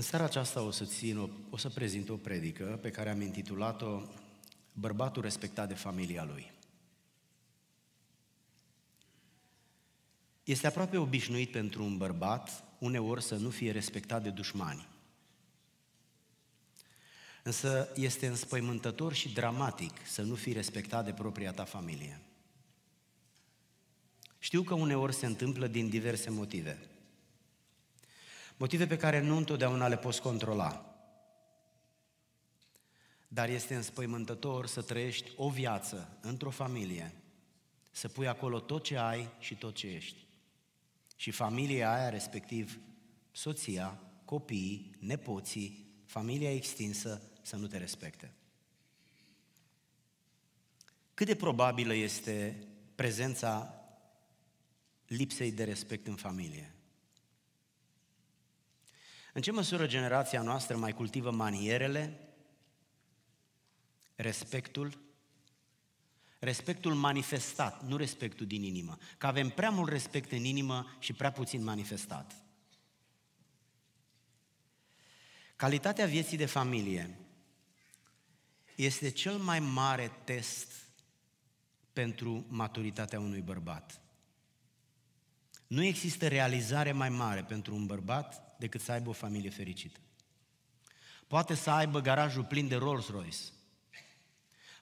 În seara aceasta o să, țin o, o să prezint o predică pe care am intitulat-o Bărbatul respectat de familia lui. Este aproape obișnuit pentru un bărbat uneori să nu fie respectat de dușmani. Însă este înspăimântător și dramatic să nu fii respectat de propria ta familie. Știu că uneori se întâmplă din diverse motive – Motive pe care nu întotdeauna le poți controla. Dar este înspăimântător să trăiești o viață într-o familie, să pui acolo tot ce ai și tot ce ești. Și familia aia, respectiv soția, copiii, nepoții, familia extinsă, să nu te respecte. Cât de probabilă este prezența lipsei de respect în familie? În ce măsură generația noastră mai cultivă manierele, respectul, respectul manifestat, nu respectul din inimă, că avem prea mult respect în inimă și prea puțin manifestat. Calitatea vieții de familie este cel mai mare test pentru maturitatea unui bărbat. Nu există realizare mai mare pentru un bărbat decât să aibă o familie fericită. Poate să aibă garajul plin de Rolls-Royce.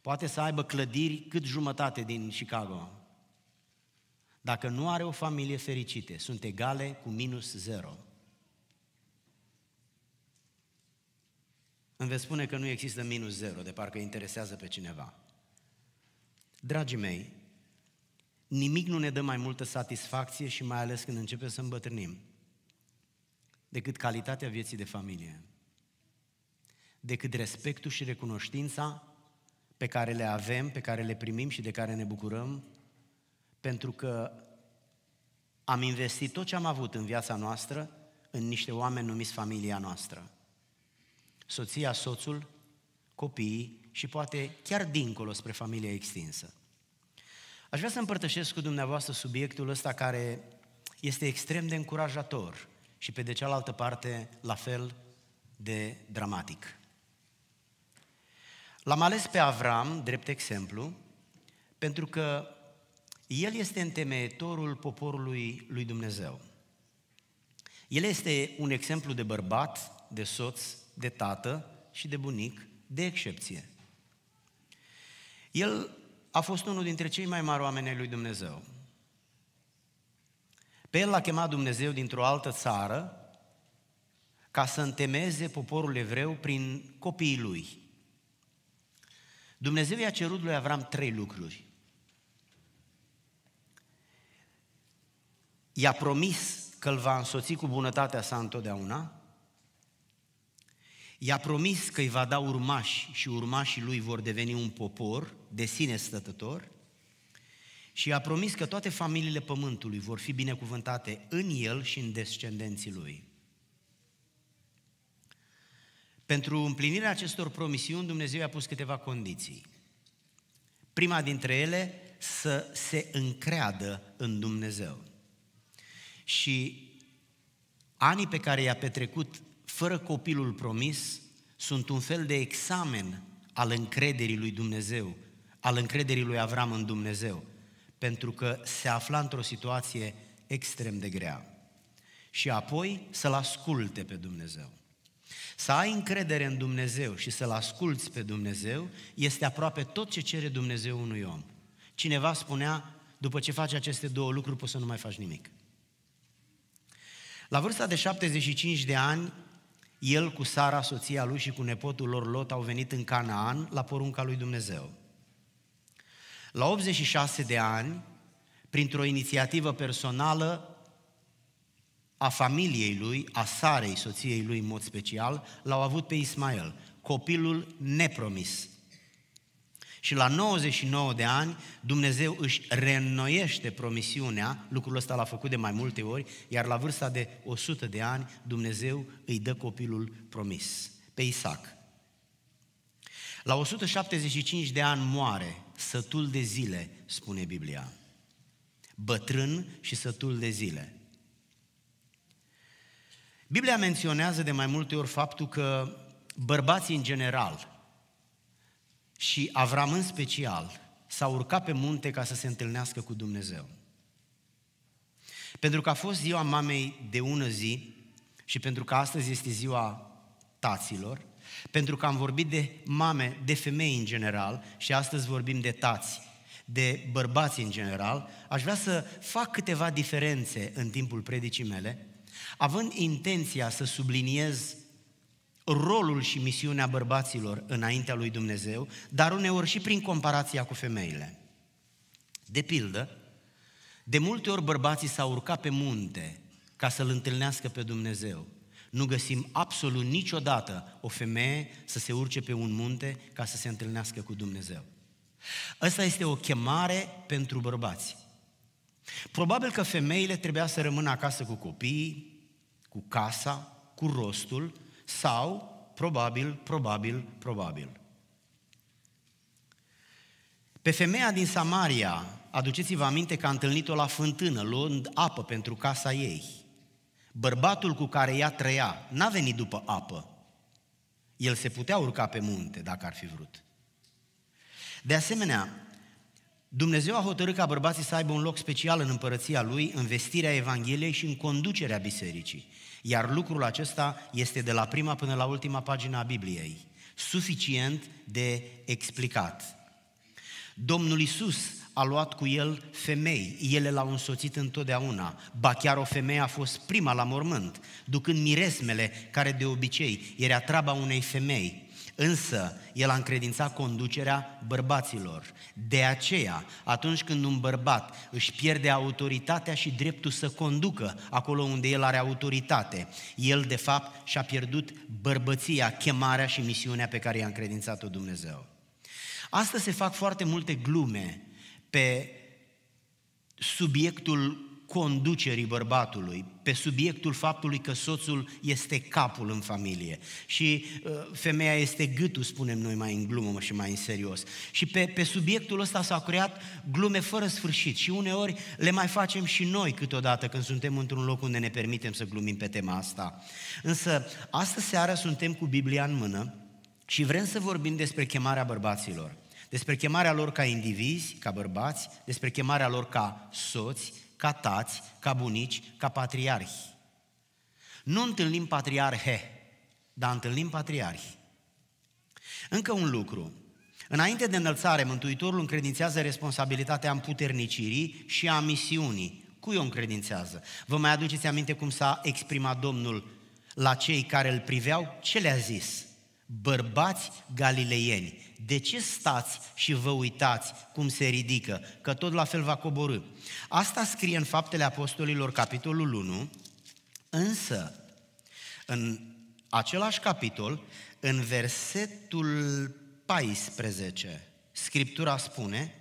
Poate să aibă clădiri cât jumătate din Chicago. Dacă nu are o familie fericită, sunt egale cu minus zero. Îmi veți spune că nu există minus zero, de parcă interesează pe cineva. Dragii mei, nimic nu ne dă mai multă satisfacție și mai ales când începem să îmbătrânim decât calitatea vieții de familie, decât respectul și recunoștința pe care le avem, pe care le primim și de care ne bucurăm, pentru că am investit tot ce am avut în viața noastră în niște oameni numiți familia noastră. Soția, soțul, copiii și poate chiar dincolo spre familia extinsă. Aș vrea să împărtășesc cu dumneavoastră subiectul ăsta care este extrem de încurajator și pe de cealaltă parte la fel de dramatic. L-am ales pe Avram, drept exemplu, pentru că el este întemeitorul poporului lui Dumnezeu. El este un exemplu de bărbat, de soț, de tată și de bunic, de excepție. El a fost unul dintre cei mai mari oameni ai lui Dumnezeu. Pe el l-a chemat Dumnezeu dintr-o altă țară ca să întemeze poporul evreu prin copiii lui. Dumnezeu i-a cerut lui Avram trei lucruri. I-a promis că îl va însoți cu bunătatea sa întotdeauna, i-a promis că îi va da urmași și urmașii lui vor deveni un popor de sine stătător – și a promis că toate familiile pământului vor fi binecuvântate în el și în descendenții lui. Pentru împlinirea acestor promisiuni, Dumnezeu i-a pus câteva condiții. Prima dintre ele, să se încreadă în Dumnezeu. Și anii pe care i-a petrecut fără copilul promis sunt un fel de examen al încrederii lui Dumnezeu, al încrederii lui Avram în Dumnezeu pentru că se afla într-o situație extrem de grea. Și apoi să-L asculte pe Dumnezeu. Să ai încredere în Dumnezeu și să-L asculți pe Dumnezeu este aproape tot ce cere Dumnezeu unui om. Cineva spunea, după ce faci aceste două lucruri, poți să nu mai faci nimic. La vârsta de 75 de ani, el cu Sara, soția lui și cu nepotul lor Lot au venit în Canaan la porunca lui Dumnezeu. La 86 de ani, printr-o inițiativă personală a familiei lui, a Sarei, soției lui în mod special, l-au avut pe Ismael, copilul nepromis. Și la 99 de ani, Dumnezeu își reînnoiește promisiunea, lucrul ăsta l-a făcut de mai multe ori, iar la vârsta de 100 de ani, Dumnezeu îi dă copilul promis, pe Isaac. La 175 de ani moare sătul de zile, spune Biblia. Bătrân și sătul de zile. Biblia menționează de mai multe ori faptul că bărbații în general și Avram în special s-au urcat pe munte ca să se întâlnească cu Dumnezeu. Pentru că a fost ziua mamei de ună zi și pentru că astăzi este ziua taților, pentru că am vorbit de mame, de femei în general și astăzi vorbim de tați, de bărbați în general, aș vrea să fac câteva diferențe în timpul predicii mele, având intenția să subliniez rolul și misiunea bărbaților înaintea lui Dumnezeu, dar uneori și prin comparația cu femeile. De pildă, de multe ori bărbații s-au urcat pe munte ca să-L întâlnească pe Dumnezeu. Nu găsim absolut niciodată o femeie să se urce pe un munte ca să se întâlnească cu Dumnezeu. Asta este o chemare pentru bărbați. Probabil că femeile trebuia să rămână acasă cu copiii, cu casa, cu rostul sau, probabil, probabil, probabil. Pe femeia din Samaria, aduceți-vă aminte că a întâlnit-o la fântână, luând apă pentru casa ei. Bărbatul cu care ea trăia n-a venit după apă. El se putea urca pe munte dacă ar fi vrut. De asemenea, Dumnezeu a hotărât ca bărbații să aibă un loc special în împărăția Lui, în vestirea Evangheliei și în conducerea bisericii. Iar lucrul acesta este de la prima până la ultima pagină a Bibliei. Suficient de explicat. Domnul Isus a luat cu el femei, ele l-au însoțit întotdeauna, ba chiar o femeie a fost prima la mormânt, ducând miresmele care de obicei era treaba unei femei. Însă, el a încredințat conducerea bărbaților. De aceea, atunci când un bărbat își pierde autoritatea și dreptul să conducă acolo unde el are autoritate, el, de fapt, și-a pierdut bărbăția, chemarea și misiunea pe care i-a încredințat-o Dumnezeu. Astăzi se fac foarte multe glume pe subiectul conducerii bărbatului, pe subiectul faptului că soțul este capul în familie și uh, femeia este gâtul, spunem noi mai în glumă și mai în serios. Și pe, pe subiectul ăsta s-au creat glume fără sfârșit și uneori le mai facem și noi câteodată când suntem într-un loc unde ne permitem să glumim pe tema asta. Însă, astă seară suntem cu Biblia în mână și vrem să vorbim despre chemarea bărbaților despre chemarea lor ca indivizi, ca bărbați, despre chemarea lor ca soți, ca tați, ca bunici, ca patriarhi. Nu întâlnim patriarhe, dar întâlnim patriarhi. Încă un lucru. Înainte de înălțare, Mântuitorul încredințează responsabilitatea împuternicirii și a misiunii. Cui o încredințează? Vă mai aduceți aminte cum s-a exprimat Domnul la cei care îl priveau? Ce le-a zis? Bărbați galileieni de ce stați și vă uitați cum se ridică? Că tot la fel va coborâ. Asta scrie în Faptele Apostolilor, capitolul 1, însă, în același capitol, în versetul 14, Scriptura spune,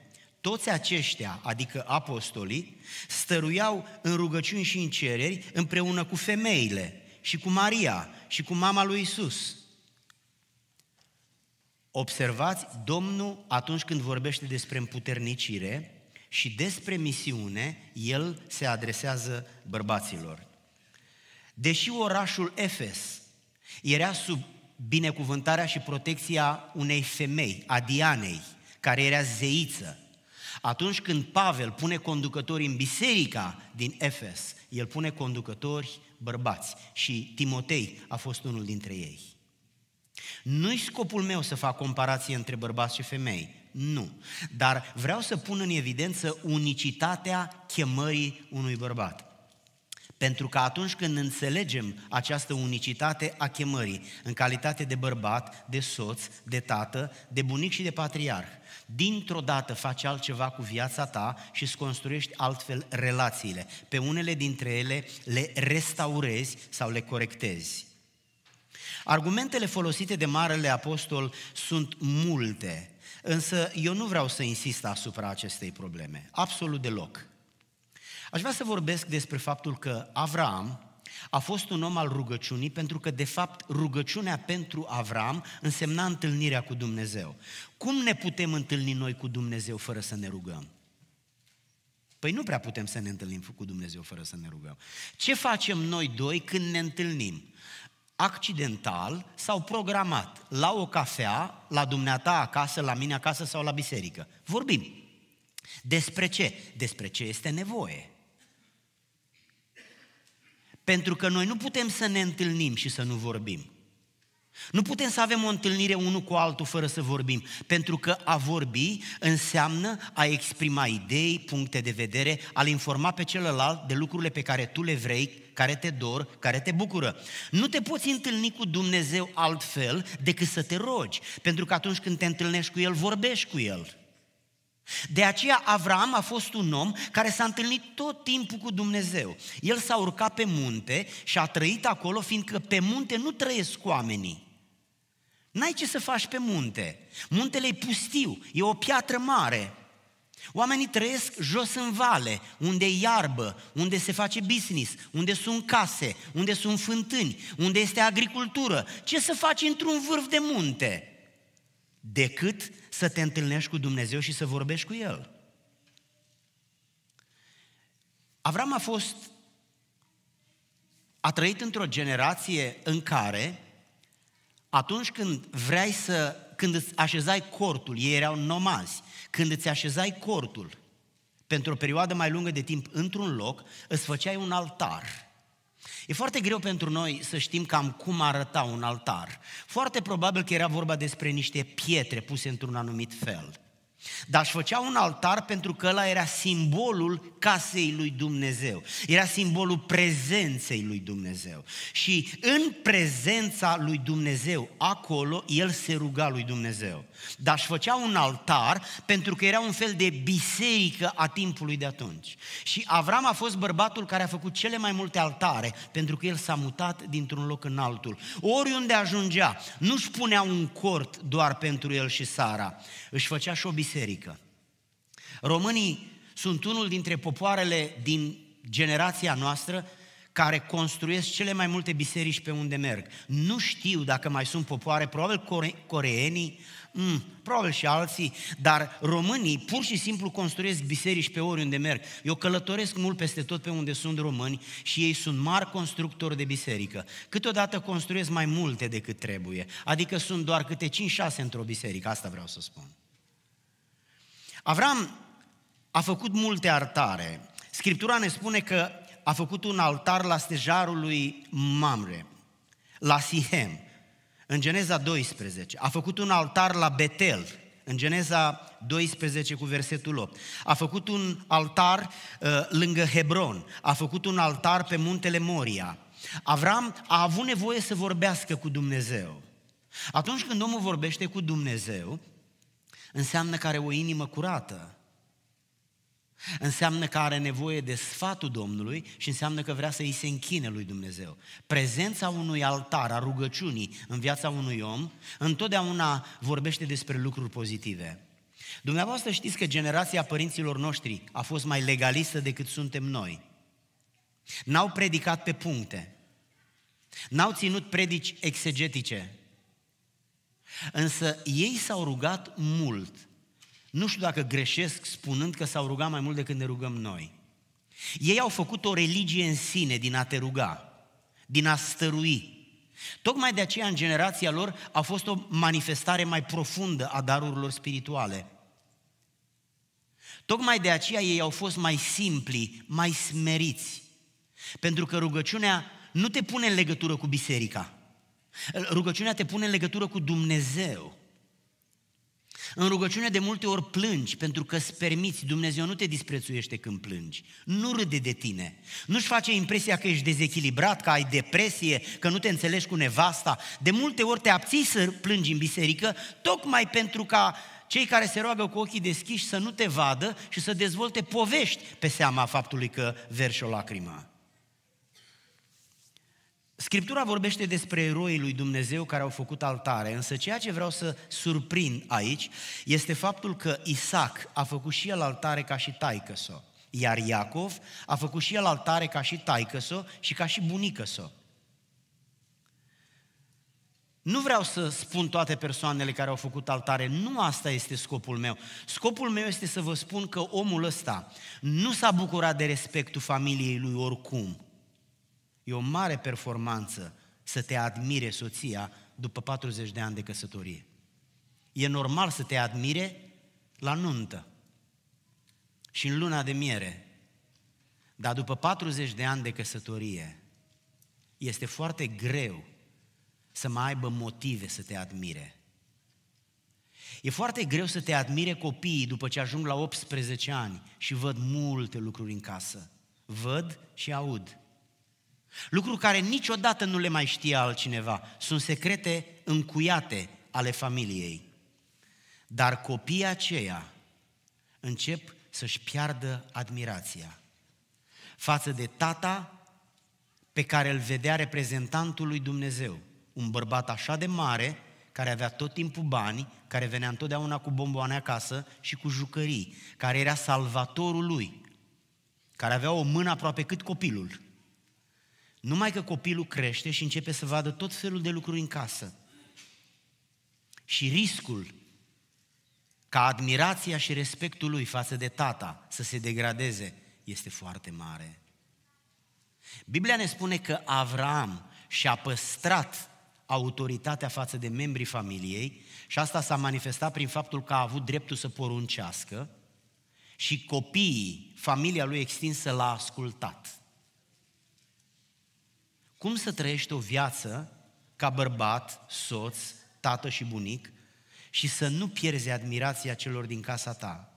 toți aceștia, adică apostolii, stăruiau în rugăciuni și în cereri împreună cu femeile și cu Maria și cu mama lui Isus Observați, Domnul atunci când vorbește despre împuternicire și despre misiune, el se adresează bărbaților. Deși orașul Efes era sub binecuvântarea și protecția unei femei, a Dianei, care era zeiță, atunci când Pavel pune conducători în biserica din Efes, el pune conducători bărbați și Timotei a fost unul dintre ei. Nu-i scopul meu să fac comparație între bărbați și femei, nu. Dar vreau să pun în evidență unicitatea chemării unui bărbat. Pentru că atunci când înțelegem această unicitate a chemării, în calitate de bărbat, de soț, de tată, de bunic și de patriarh, dintr-o dată faci altceva cu viața ta și îți construiești altfel relațiile. Pe unele dintre ele le restaurezi sau le corectezi. Argumentele folosite de Marele Apostol sunt multe, însă eu nu vreau să insist asupra acestei probleme, absolut deloc. Aș vrea să vorbesc despre faptul că Avram a fost un om al rugăciunii pentru că, de fapt, rugăciunea pentru Avram însemna întâlnirea cu Dumnezeu. Cum ne putem întâlni noi cu Dumnezeu fără să ne rugăm? Păi nu prea putem să ne întâlnim cu Dumnezeu fără să ne rugăm. Ce facem noi doi când ne întâlnim? accidental sau programat la o cafea, la dumneata acasă, la mine acasă sau la biserică. Vorbim. Despre ce? Despre ce este nevoie. Pentru că noi nu putem să ne întâlnim și să nu vorbim. Nu putem să avem o întâlnire unul cu altul fără să vorbim, pentru că a vorbi înseamnă a exprima idei, puncte de vedere, a-l informa pe celălalt de lucrurile pe care tu le vrei, care te dor, care te bucură. Nu te poți întâlni cu Dumnezeu altfel decât să te rogi, pentru că atunci când te întâlnești cu El, vorbești cu El. De aceea Avram a fost un om care s-a întâlnit tot timpul cu Dumnezeu. El s-a urcat pe munte și a trăit acolo, fiindcă pe munte nu trăiesc oamenii. N-ai ce să faci pe munte. Muntele e pustiu, e o piatră mare. Oamenii trăiesc jos în vale, unde e iarbă, unde se face business, unde sunt case, unde sunt fântâni, unde este agricultură. Ce să faci într-un vârf de munte? Decât să te întâlnești cu Dumnezeu și să vorbești cu El. Avram a fost, a trăit într-o generație în care atunci când vrei să, când îți așezai cortul, ei erau nomazi, când îți așezai cortul pentru o perioadă mai lungă de timp într-un loc, îți făceai un altar. E foarte greu pentru noi să știm cam cum arăta un altar. Foarte probabil că era vorba despre niște pietre puse într-un anumit fel. Dar își făcea un altar pentru că ăla era simbolul casei lui Dumnezeu. Era simbolul prezenței lui Dumnezeu. Și în prezența lui Dumnezeu, acolo, el se ruga lui Dumnezeu. Dar își făcea un altar pentru că era un fel de biserică a timpului de atunci. Și Avram a fost bărbatul care a făcut cele mai multe altare, pentru că el s-a mutat dintr-un loc în altul. Oriunde ajungea, nu-și punea un cort doar pentru el și Sara, își făcea și o biserică biserică. Românii sunt unul dintre popoarele din generația noastră care construiesc cele mai multe biserici pe unde merg. Nu știu dacă mai sunt popoare, probabil core- coreenii, mm, probabil și alții, dar românii pur și simplu construiesc biserici pe oriunde merg. Eu călătoresc mult peste tot pe unde sunt români și ei sunt mari constructori de biserică. Câteodată construiesc mai multe decât trebuie, adică sunt doar câte 5-6 într-o biserică, asta vreau să spun. Avram a făcut multe artare. Scriptura ne spune că a făcut un altar la stejarul lui Mamre, la Sihem, în Geneza 12. A făcut un altar la Betel, în Geneza 12 cu versetul 8. A făcut un altar uh, lângă Hebron, a făcut un altar pe muntele Moria. Avram a avut nevoie să vorbească cu Dumnezeu. Atunci când omul vorbește cu Dumnezeu, Înseamnă că are o inimă curată. Înseamnă că are nevoie de sfatul Domnului și înseamnă că vrea să îi se închine lui Dumnezeu. Prezența unui altar, a rugăciunii în viața unui om, întotdeauna vorbește despre lucruri pozitive. Dumneavoastră știți că generația părinților noștri a fost mai legalistă decât suntem noi. N-au predicat pe puncte. N-au ținut predici exegetice. Însă ei s-au rugat mult. Nu știu dacă greșesc spunând că s-au rugat mai mult decât ne rugăm noi. Ei au făcut o religie în sine din a te ruga, din a stărui. Tocmai de aceea, în generația lor, a fost o manifestare mai profundă a darurilor spirituale. Tocmai de aceea ei au fost mai simpli, mai smeriți. Pentru că rugăciunea nu te pune în legătură cu biserica. Rugăciunea te pune în legătură cu Dumnezeu. În rugăciune de multe ori plângi pentru că îți permiți, Dumnezeu nu te disprețuiește când plângi, nu râde de tine, nu-și face impresia că ești dezechilibrat, că ai depresie, că nu te înțelegi cu nevasta. De multe ori te abții să plângi în biserică, tocmai pentru ca cei care se roagă cu ochii deschiși să nu te vadă și să dezvolte povești pe seama faptului că verși o lacrimă. Scriptura vorbește despre eroii lui Dumnezeu care au făcut altare, însă ceea ce vreau să surprind aici este faptul că Isaac a făcut și el altare ca și taică -so, iar Iacov a făcut și el altare ca și taică -so și ca și bunică -so. Nu vreau să spun toate persoanele care au făcut altare, nu asta este scopul meu. Scopul meu este să vă spun că omul ăsta nu s-a bucurat de respectul familiei lui oricum E o mare performanță să te admire soția după 40 de ani de căsătorie. E normal să te admire la nuntă și în luna de miere, dar după 40 de ani de căsătorie este foarte greu să mai aibă motive să te admire. E foarte greu să te admire copiii după ce ajung la 18 ani și văd multe lucruri în casă. Văd și aud. Lucru care niciodată nu le mai știa altcineva. Sunt secrete încuiate ale familiei. Dar copiii aceia încep să-și piardă admirația față de tata pe care îl vedea reprezentantul lui Dumnezeu. Un bărbat așa de mare, care avea tot timpul bani, care venea întotdeauna cu bomboane acasă și cu jucării, care era salvatorul lui, care avea o mână aproape cât copilul. Numai că copilul crește și începe să vadă tot felul de lucruri în casă. Și riscul ca admirația și respectul lui față de tata să se degradeze este foarte mare. Biblia ne spune că Avram și-a păstrat autoritatea față de membrii familiei și asta s-a manifestat prin faptul că a avut dreptul să poruncească și copiii, familia lui extinsă, l-a ascultat. Cum să trăiești o viață ca bărbat, soț, tată și bunic și să nu pierzi admirația celor din casa ta?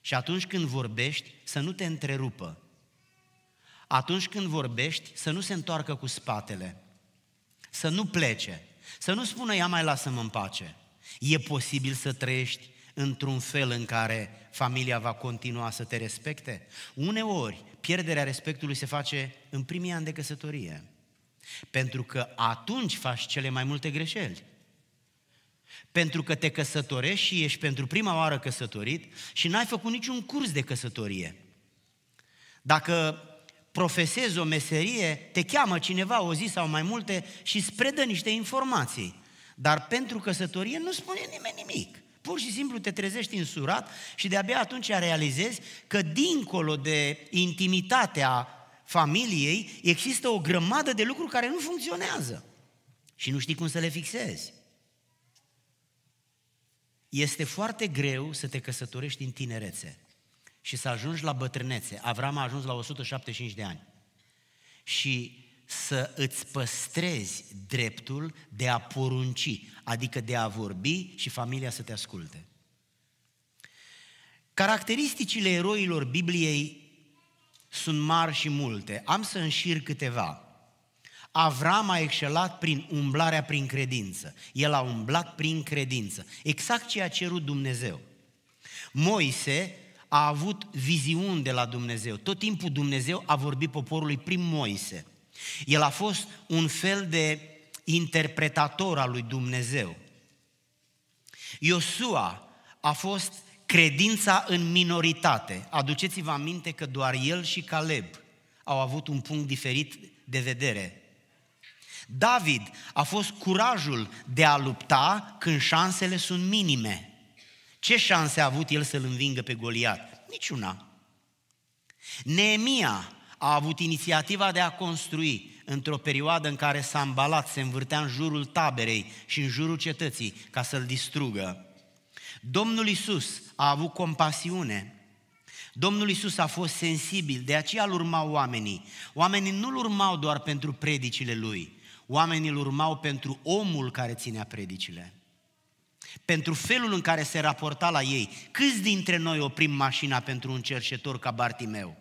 Și atunci când vorbești, să nu te întrerupă. Atunci când vorbești, să nu se întoarcă cu spatele. Să nu plece. Să nu spună, ia mai lasă-mă în pace. E posibil să trăiești într-un fel în care familia va continua să te respecte? Uneori, pierderea respectului se face în primii ani de căsătorie. Pentru că atunci faci cele mai multe greșeli. Pentru că te căsătorești și ești pentru prima oară căsătorit și n-ai făcut niciun curs de căsătorie. Dacă profesezi o meserie, te cheamă cineva o zi sau mai multe și îți predă niște informații. Dar pentru căsătorie nu spune nimeni nimic. Pur și simplu te trezești însurat și de-abia atunci realizezi că dincolo de intimitatea familiei există o grămadă de lucruri care nu funcționează și nu știi cum să le fixezi. Este foarte greu să te căsătorești în tinerețe și să ajungi la bătrânețe. Avram a ajuns la 175 de ani. Și să îți păstrezi dreptul de a porunci, adică de a vorbi și familia să te asculte. Caracteristicile eroilor Bibliei sunt mari și multe. Am să înșir câteva. Avram a excelat prin umblarea prin credință. El a umblat prin credință. Exact ce a cerut Dumnezeu. Moise a avut viziuni de la Dumnezeu. Tot timpul Dumnezeu a vorbit poporului prin Moise. El a fost un fel de interpretator al lui Dumnezeu. Iosua a fost credința în minoritate. Aduceți-vă aminte că doar el și Caleb au avut un punct diferit de vedere. David a fost curajul de a lupta când șansele sunt minime. Ce șanse a avut el să-l învingă pe Goliat? Niciuna. Neemia a avut inițiativa de a construi într-o perioadă în care s-a îmbalat, se învârtea în jurul taberei și în jurul cetății ca să-l distrugă. Domnul Isus a avut compasiune. Domnul Isus a fost sensibil, de aceea îl urmau oamenii. Oamenii nu îl urmau doar pentru predicile lui, oamenii îl urmau pentru omul care ținea predicile pentru felul în care se raporta la ei. Câți dintre noi oprim mașina pentru un cerșetor ca Bartimeu?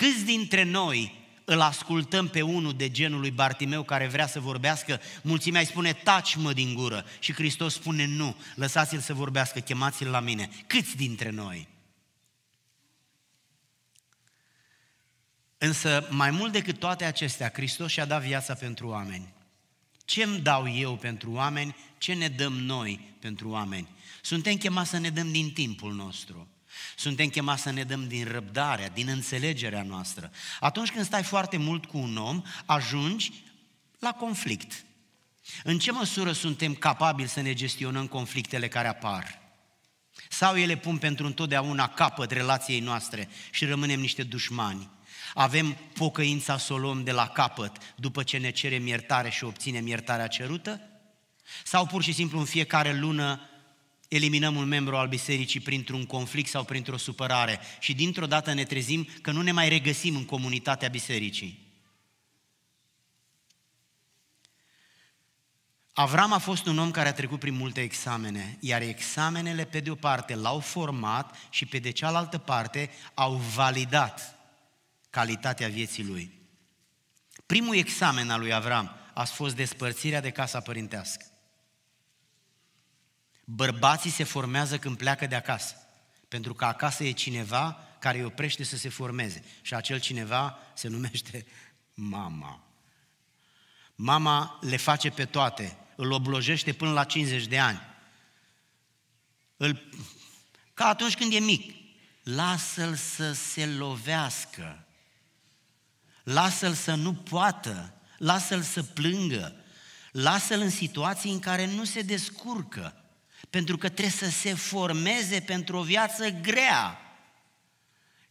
Câți dintre noi îl ascultăm pe unul de genul lui Bartimeu care vrea să vorbească, mulțimea îi spune, taci mă din gură. Și Hristos spune, nu, lăsați-l să vorbească, chemați-l la mine. Câți dintre noi? Însă, mai mult decât toate acestea, Hristos și-a dat viața pentru oameni. Ce îmi dau eu pentru oameni? Ce ne dăm noi pentru oameni? Suntem chemați să ne dăm din timpul nostru. Suntem chemați să ne dăm din răbdarea, din înțelegerea noastră. Atunci când stai foarte mult cu un om, ajungi la conflict. În ce măsură suntem capabili să ne gestionăm conflictele care apar? Sau ele pun pentru întotdeauna capăt relației noastre și rămânem niște dușmani? Avem pocăința să o luăm de la capăt după ce ne cerem iertare și obținem iertarea cerută? Sau pur și simplu în fiecare lună eliminăm un membru al bisericii printr-un conflict sau printr-o supărare și dintr-o dată ne trezim că nu ne mai regăsim în comunitatea bisericii. Avram a fost un om care a trecut prin multe examene, iar examenele pe de o parte l-au format și pe de cealaltă parte au validat calitatea vieții lui. Primul examen al lui Avram a fost despărțirea de casa părintească. Bărbații se formează când pleacă de acasă, pentru că acasă e cineva care îi oprește să se formeze și acel cineva se numește mama. Mama le face pe toate, îl oblojește până la 50 de ani. Îl... Ca atunci când e mic, lasă-l să se lovească, lasă-l să nu poată, lasă-l să plângă, lasă-l în situații în care nu se descurcă, pentru că trebuie să se formeze pentru o viață grea.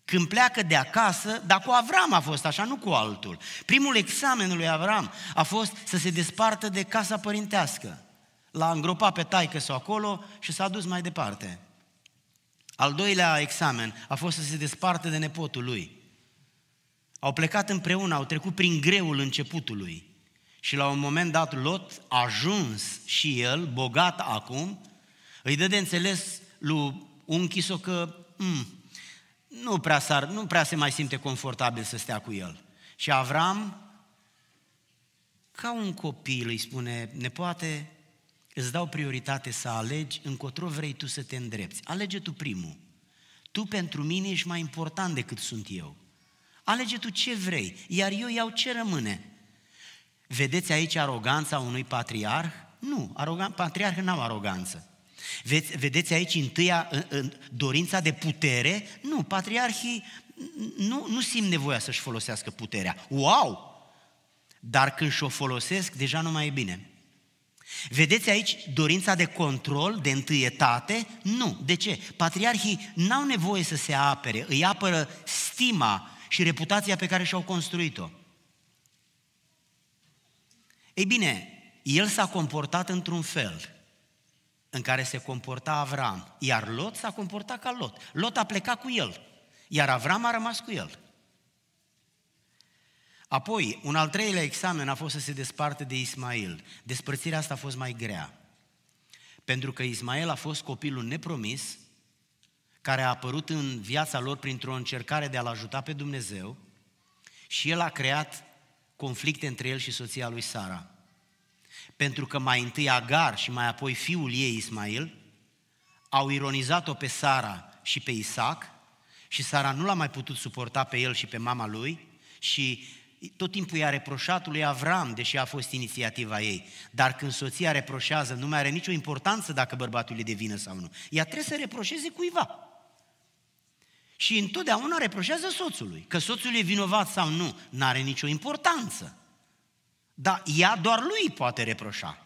Când pleacă de acasă, dar cu Avram a fost așa, nu cu altul. Primul examen lui Avram a fost să se despartă de casa părintească. L-a îngropat pe taică sau acolo și s-a dus mai departe. Al doilea examen a fost să se despartă de nepotul lui. Au plecat împreună, au trecut prin greul începutului. Și la un moment dat Lot a ajuns și el, bogat acum, îi dă de înțeles lui unchiso că mm, nu, prea s-ar, nu prea se mai simte confortabil să stea cu el. Și Avram, ca un copil, îi spune, ne poate, îți dau prioritate să alegi încotro vrei tu să te îndrepți. Alege tu primul. Tu pentru mine ești mai important decât sunt eu. Alege tu ce vrei, iar eu iau ce rămâne. Vedeți aici aroganța unui patriarh? Nu, arogan, patriarh nu au aroganță. Vedeți aici întâia în, în, dorința de putere? Nu, patriarhii nu, nu simt nevoia să-și folosească puterea. Wow! Dar când și-o folosesc, deja nu mai e bine. Vedeți aici dorința de control, de întâietate? Nu. De ce? Patriarhii n-au nevoie să se apere, îi apără stima și reputația pe care și-au construit-o. Ei bine, el s-a comportat într-un fel – în care se comporta Avram, iar Lot s-a comportat ca Lot. Lot a plecat cu el, iar Avram a rămas cu el. Apoi, un al treilea examen a fost să se desparte de Ismail. Despărțirea asta a fost mai grea. Pentru că Ismael a fost copilul nepromis, care a apărut în viața lor printr-o încercare de a-L ajuta pe Dumnezeu și el a creat conflicte între el și soția lui Sara. Pentru că mai întâi Agar și mai apoi fiul ei Ismail au ironizat-o pe Sara și pe Isaac și Sara nu l-a mai putut suporta pe el și pe mama lui și tot timpul i-a reproșat lui Avram, deși a fost inițiativa ei. Dar când soția reproșează, nu mai are nicio importanță dacă bărbatul e de vină sau nu. Ea trebuie să reproșeze cuiva. Și întotdeauna reproșează soțului. Că soțul e vinovat sau nu, nu are nicio importanță. Dar ea doar lui poate reproșa.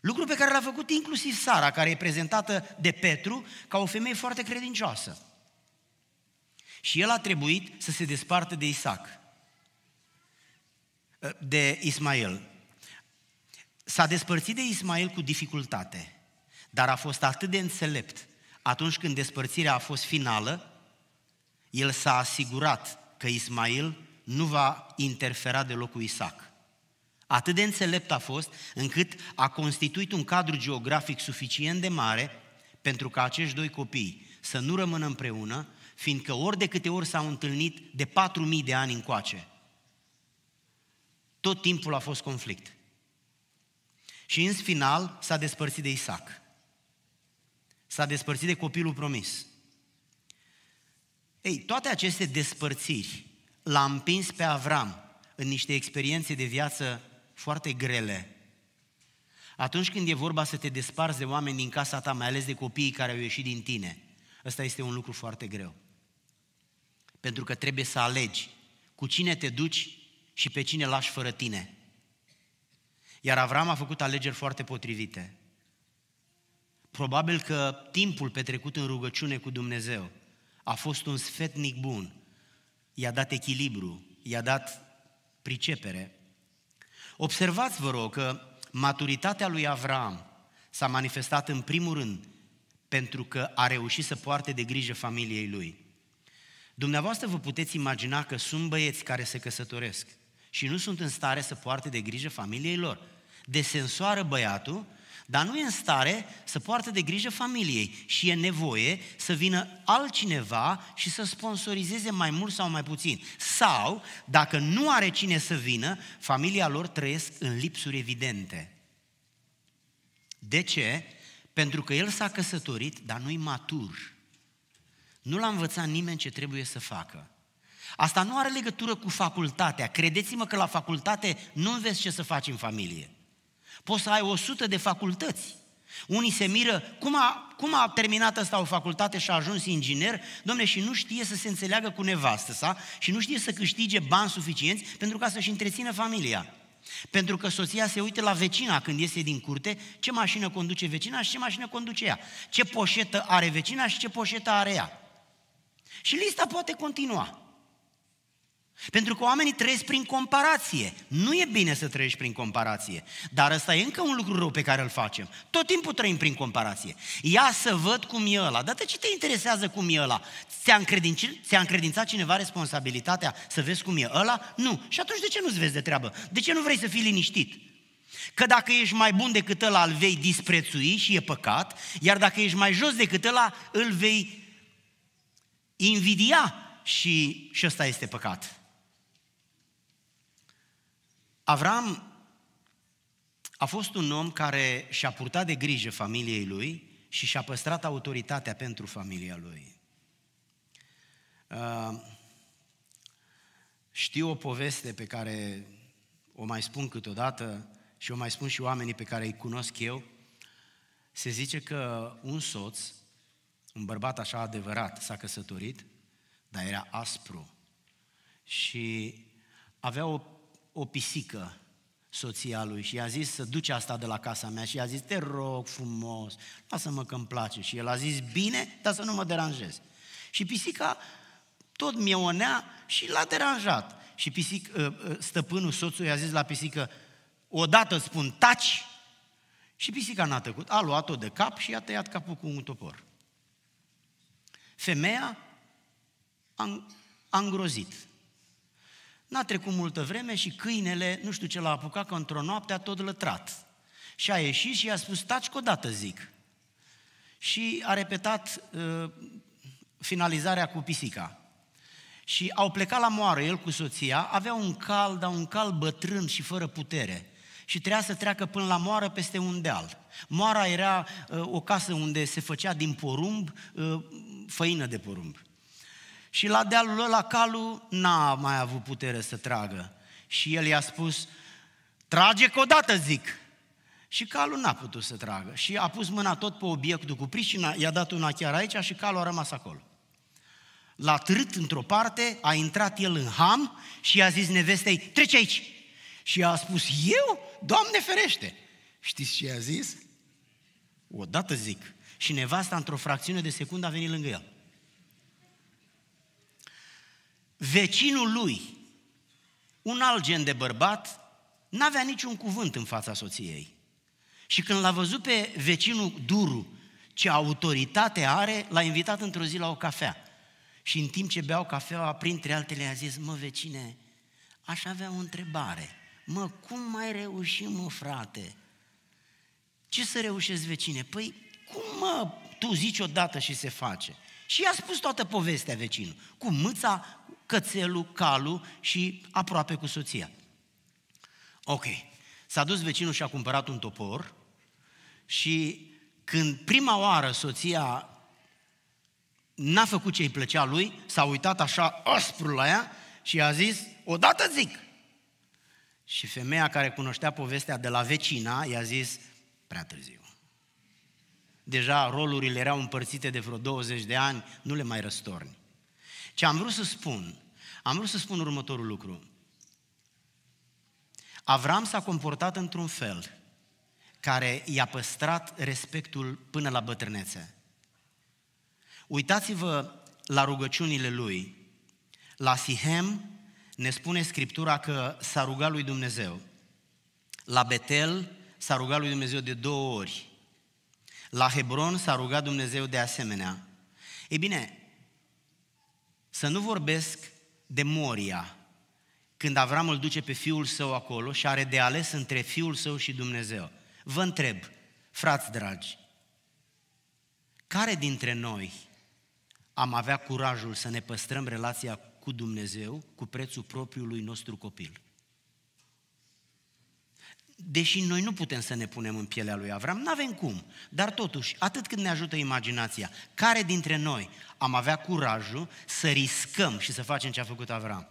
Lucru pe care l-a făcut inclusiv Sara, care e prezentată de Petru ca o femeie foarte credincioasă. Și el a trebuit să se despartă de Isaac, ă, de Ismael. S-a despărțit de Ismael cu dificultate, dar a fost atât de înțelept. Atunci când despărțirea a fost finală, el s-a asigurat că Ismael nu va interfera deloc cu Isaac. Atât de înțelept a fost încât a constituit un cadru geografic suficient de mare pentru ca acești doi copii să nu rămână împreună, fiindcă ori de câte ori s-au întâlnit de 4000 de ani încoace. Tot timpul a fost conflict. Și în final s-a despărțit de Isaac. S-a despărțit de copilul promis. Ei, toate aceste despărțiri l-a împins pe Avram în niște experiențe de viață foarte grele. Atunci când e vorba să te desparți de oameni din casa ta, mai ales de copiii care au ieșit din tine, ăsta este un lucru foarte greu. Pentru că trebuie să alegi cu cine te duci și pe cine lași fără tine. Iar Avram a făcut alegeri foarte potrivite. Probabil că timpul petrecut în rugăciune cu Dumnezeu a fost un sfetnic bun. I-a dat echilibru, i-a dat pricepere. Observați, vă rog, că maturitatea lui Avram s-a manifestat în primul rând pentru că a reușit să poarte de grijă familiei lui. Dumneavoastră vă puteți imagina că sunt băieți care se căsătoresc și nu sunt în stare să poarte de grijă familiei lor. De sensoară băiatul dar nu e în stare să poartă de grijă familiei și e nevoie să vină altcineva și să sponsorizeze mai mult sau mai puțin. Sau, dacă nu are cine să vină, familia lor trăiesc în lipsuri evidente. De ce? Pentru că el s-a căsătorit, dar nu-i matur. Nu l-a învățat nimeni ce trebuie să facă. Asta nu are legătură cu facultatea. Credeți-mă că la facultate nu înveți ce să faci în familie. Poți să ai 100 de facultăți. Unii se miră, cum a, cum a terminat asta o facultate și a ajuns inginer, domne, și nu știe să se înțeleagă cu nevastă sa și nu știe să câștige bani suficienți pentru ca să-și întrețină familia. Pentru că soția se uită la vecina când iese din curte, ce mașină conduce vecina și ce mașină conduce ea, ce poșetă are vecina și ce poșetă are ea. Și lista poate continua. Pentru că oamenii trăiesc prin comparație. Nu e bine să trăiești prin comparație. Dar ăsta e încă un lucru rău pe care îl facem. Tot timpul trăim prin comparație. Ia să văd cum e ăla. Dar de ce te interesează cum e ăla? Ți-a, încredințat, ți încredințat cineva responsabilitatea să vezi cum e ăla? Nu. Și atunci de ce nu-ți vezi de treabă? De ce nu vrei să fii liniștit? Că dacă ești mai bun decât ăla, îl vei disprețui și e păcat, iar dacă ești mai jos decât ăla, îl vei invidia și, și ăsta este păcat. Avram a fost un om care și-a purtat de grijă familiei lui și și-a păstrat autoritatea pentru familia lui. Uh, știu o poveste pe care o mai spun câteodată și o mai spun și oamenii pe care îi cunosc eu. Se zice că un soț, un bărbat așa adevărat, s-a căsătorit, dar era aspru și avea o o pisică soția lui și i-a zis să duce asta de la casa mea și i-a zis, te rog frumos, lasă-mă că îmi place. Și el a zis, bine, dar să nu mă deranjez. Și pisica tot mionea și l-a deranjat. Și pisic, ă, ă, stăpânul, soțului a zis la pisică, odată spun taci, și pisica n-a tăcut, a luat-o de cap și i-a tăiat capul cu un topor. Femeia a îngrozit. N-a trecut multă vreme și câinele, nu știu ce l-a apucat, că într-o noapte a tot lătrat. Și a ieșit și i-a spus, taci o dată, zic. Și a repetat uh, finalizarea cu pisica. Și au plecat la moară, el cu soția, avea un cal, dar un cal bătrân și fără putere. Și trebuia să treacă până la moară peste un deal. Moara era uh, o casă unde se făcea din porumb uh, făină de porumb. Și la dealul ăla calul n-a mai avut putere să tragă. Și el i-a spus, trage că odată zic. Și calul n-a putut să tragă. Și a pus mâna tot pe obiectul cu pricina, i-a dat una chiar aici și calul a rămas acolo. L-a târât într-o parte, a intrat el în ham și i-a zis nevestei, trece aici. Și a spus, eu? Doamne ferește! Știți ce i-a zis? Odată zic. Și nevasta, într-o fracțiune de secundă, a venit lângă el. vecinul lui, un alt gen de bărbat, n-avea niciun cuvânt în fața soției. Și când l-a văzut pe vecinul Duru, ce autoritate are, l-a invitat într-o zi la o cafea. Și în timp ce beau cafeaua, printre altele, a zis, mă, vecine, aș avea o întrebare. Mă, cum mai reușim, mă, frate? Ce să reușesc, vecine? Păi, cum, mă, tu zici odată și se face? Și i-a spus toată povestea vecinul, cu mâța, cățelul, calul și aproape cu soția. Ok, s-a dus vecinul și a cumpărat un topor și când prima oară soția n-a făcut ce îi plăcea lui, s-a uitat așa aspru la ea și a zis, odată zic. Și femeia care cunoștea povestea de la vecina i-a zis, prea târziu. Deja rolurile erau împărțite de vreo 20 de ani, nu le mai răstorni. Ce am vrut să spun, am vrut să spun următorul lucru. Avram s-a comportat într-un fel care i-a păstrat respectul până la bătrânețe. Uitați-vă la rugăciunile lui. La Sihem ne spune Scriptura că s-a rugat lui Dumnezeu. La Betel s-a rugat lui Dumnezeu de două ori. La Hebron s-a rugat Dumnezeu de asemenea. Ei bine, să nu vorbesc de Moria, când Avram îl duce pe fiul său acolo și are de ales între fiul său și Dumnezeu. Vă întreb, frați dragi, care dintre noi am avea curajul să ne păstrăm relația cu Dumnezeu cu prețul propriului nostru copil? deși noi nu putem să ne punem în pielea lui Avram, nu avem cum. Dar totuși, atât cât ne ajută imaginația, care dintre noi am avea curajul să riscăm și să facem ce a făcut Avram?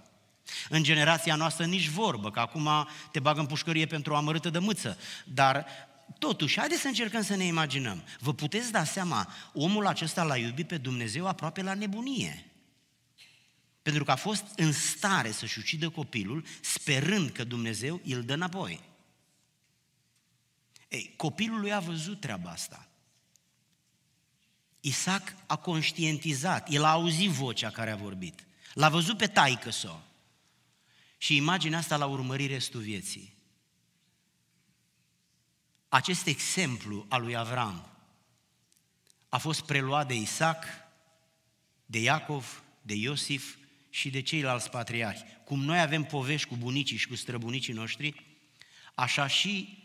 În generația noastră nici vorbă, că acum te bagă în pușcărie pentru o amărâtă de mâță, dar Totuși, haideți să încercăm să ne imaginăm. Vă puteți da seama, omul acesta l-a iubit pe Dumnezeu aproape la nebunie. Pentru că a fost în stare să-și ucidă copilul, sperând că Dumnezeu îl dă înapoi. Ei, copilul lui a văzut treaba asta. Isaac a conștientizat, el a auzit vocea care a vorbit. L-a văzut pe taică său. Și imaginea asta l-a urmărit restul vieții. Acest exemplu al lui Avram a fost preluat de Isaac, de Iacov, de Iosif și de ceilalți patriarhi. Cum noi avem povești cu bunicii și cu străbunicii noștri, așa și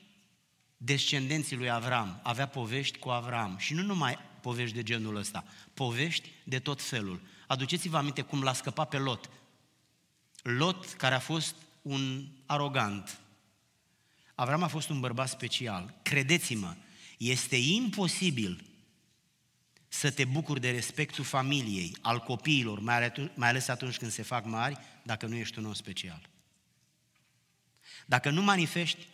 descendenții lui Avram, avea povești cu Avram și nu numai povești de genul ăsta, povești de tot felul. Aduceți-vă aminte cum l-a scăpat pe Lot. Lot, care a fost un arogant. Avram a fost un bărbat special. Credeți-mă, este imposibil să te bucuri de respectul familiei, al copiilor, mai ales atunci când se fac mari, dacă nu ești un om special. Dacă nu manifesti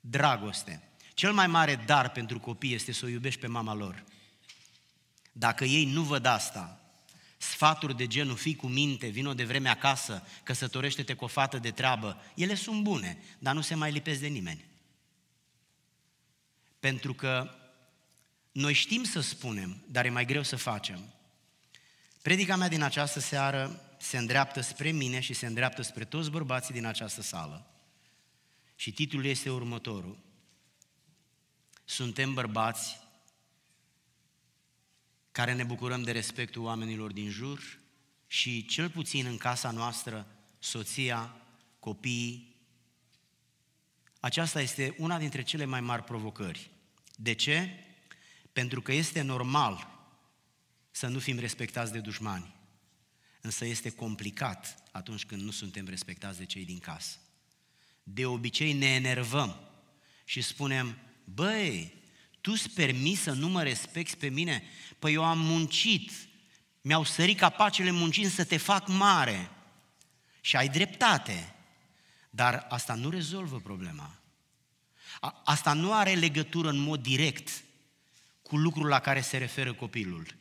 Dragoste. Cel mai mare dar pentru copii este să o iubești pe mama lor. Dacă ei nu văd asta, sfaturi de genul fii cu minte, vină de vreme acasă, căsătorește-te cu o fată de treabă, ele sunt bune, dar nu se mai lipesc de nimeni. Pentru că noi știm să spunem, dar e mai greu să facem. Predica mea din această seară se îndreaptă spre mine și se îndreaptă spre toți bărbații din această sală. Și titlul este următorul. Suntem bărbați care ne bucurăm de respectul oamenilor din jur și cel puțin în casa noastră, soția, copiii. Aceasta este una dintre cele mai mari provocări. De ce? Pentru că este normal să nu fim respectați de dușmani. Însă este complicat atunci când nu suntem respectați de cei din casă de obicei ne enervăm și spunem, băi, tu îți permis să nu mă respecti pe mine? Păi eu am muncit, mi-au sărit capacele muncind să te fac mare. Și ai dreptate. Dar asta nu rezolvă problema. A, asta nu are legătură în mod direct cu lucrul la care se referă copilul.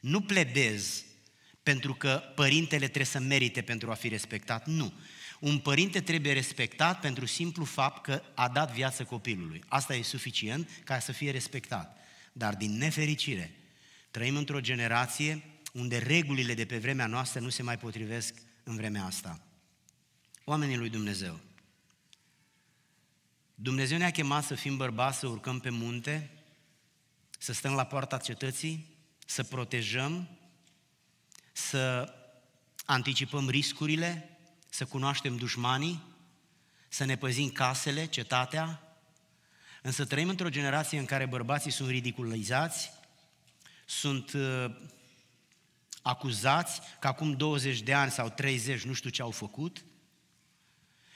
Nu pledez pentru că părintele trebuie să merite pentru a fi respectat. Nu un părinte trebuie respectat pentru simplu fapt că a dat viață copilului. Asta e suficient ca să fie respectat. Dar din nefericire, trăim într-o generație unde regulile de pe vremea noastră nu se mai potrivesc în vremea asta. Oamenii lui Dumnezeu. Dumnezeu ne-a chemat să fim bărbați, să urcăm pe munte, să stăm la poarta cetății, să protejăm, să anticipăm riscurile, să cunoaștem dușmanii, să ne păzim casele, cetatea, însă trăim într-o generație în care bărbații sunt ridiculizați, sunt uh, acuzați că acum 20 de ani sau 30 nu știu ce au făcut.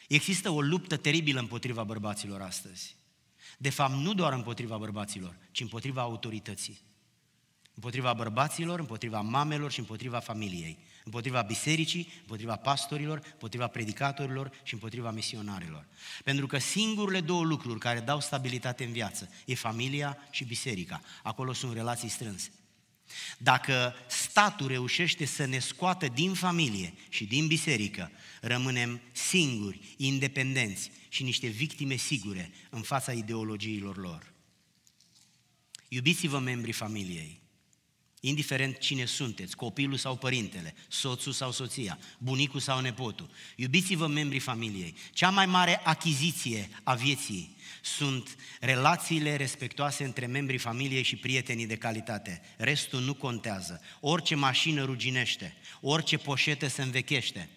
Există o luptă teribilă împotriva bărbaților astăzi. De fapt, nu doar împotriva bărbaților, ci împotriva autorității. Împotriva bărbaților, împotriva mamelor și împotriva familiei, împotriva bisericii, împotriva pastorilor, împotriva predicatorilor și împotriva misionarilor. Pentru că singurele două lucruri care dau stabilitate în viață e familia și biserica. Acolo sunt relații strânse. Dacă statul reușește să ne scoată din familie și din biserică, rămânem singuri, independenți și niște victime sigure în fața ideologiilor lor. Iubiți-vă membrii familiei, Indiferent cine sunteți, copilul sau părintele, soțul sau soția, bunicul sau nepotul, iubiți-vă membrii familiei. Cea mai mare achiziție a vieții sunt relațiile respectoase între membrii familiei și prietenii de calitate. Restul nu contează. Orice mașină ruginește, orice poșetă se învechește,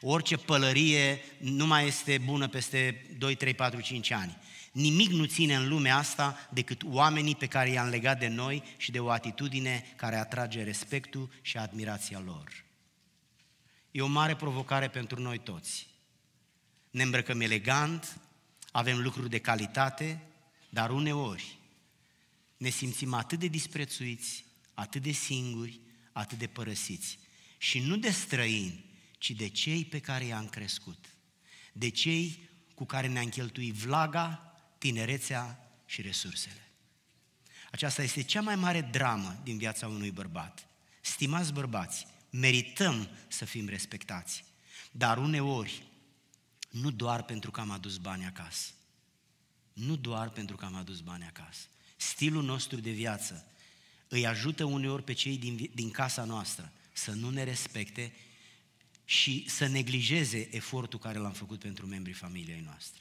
orice pălărie nu mai este bună peste 2, 3, 4, 5 ani. Nimic nu ține în lumea asta decât oamenii pe care i-am legat de noi și de o atitudine care atrage respectul și admirația lor. E o mare provocare pentru noi toți. Ne îmbrăcăm elegant, avem lucruri de calitate, dar uneori ne simțim atât de disprețuiți, atât de singuri, atât de părăsiți. Și nu de străini, ci de cei pe care i-am crescut, de cei cu care ne-am cheltuit vlaga, tinerețea și resursele. Aceasta este cea mai mare dramă din viața unui bărbat. Stimați bărbați, merităm să fim respectați, dar uneori, nu doar pentru că am adus bani acasă. Nu doar pentru că am adus bani acasă. Stilul nostru de viață îi ajută uneori pe cei din, din casa noastră să nu ne respecte și să neglijeze efortul care l-am făcut pentru membrii familiei noastre.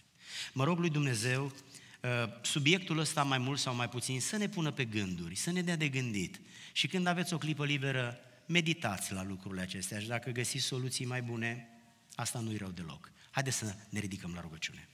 Mă rog lui Dumnezeu, uh, subiectul ăsta mai mult sau mai puțin, să ne pună pe gânduri, să ne dea de gândit. Și când aveți o clipă liberă, meditați la lucrurile acestea și dacă găsiți soluții mai bune, asta nu-i rău deloc. Haideți să ne ridicăm la rugăciune.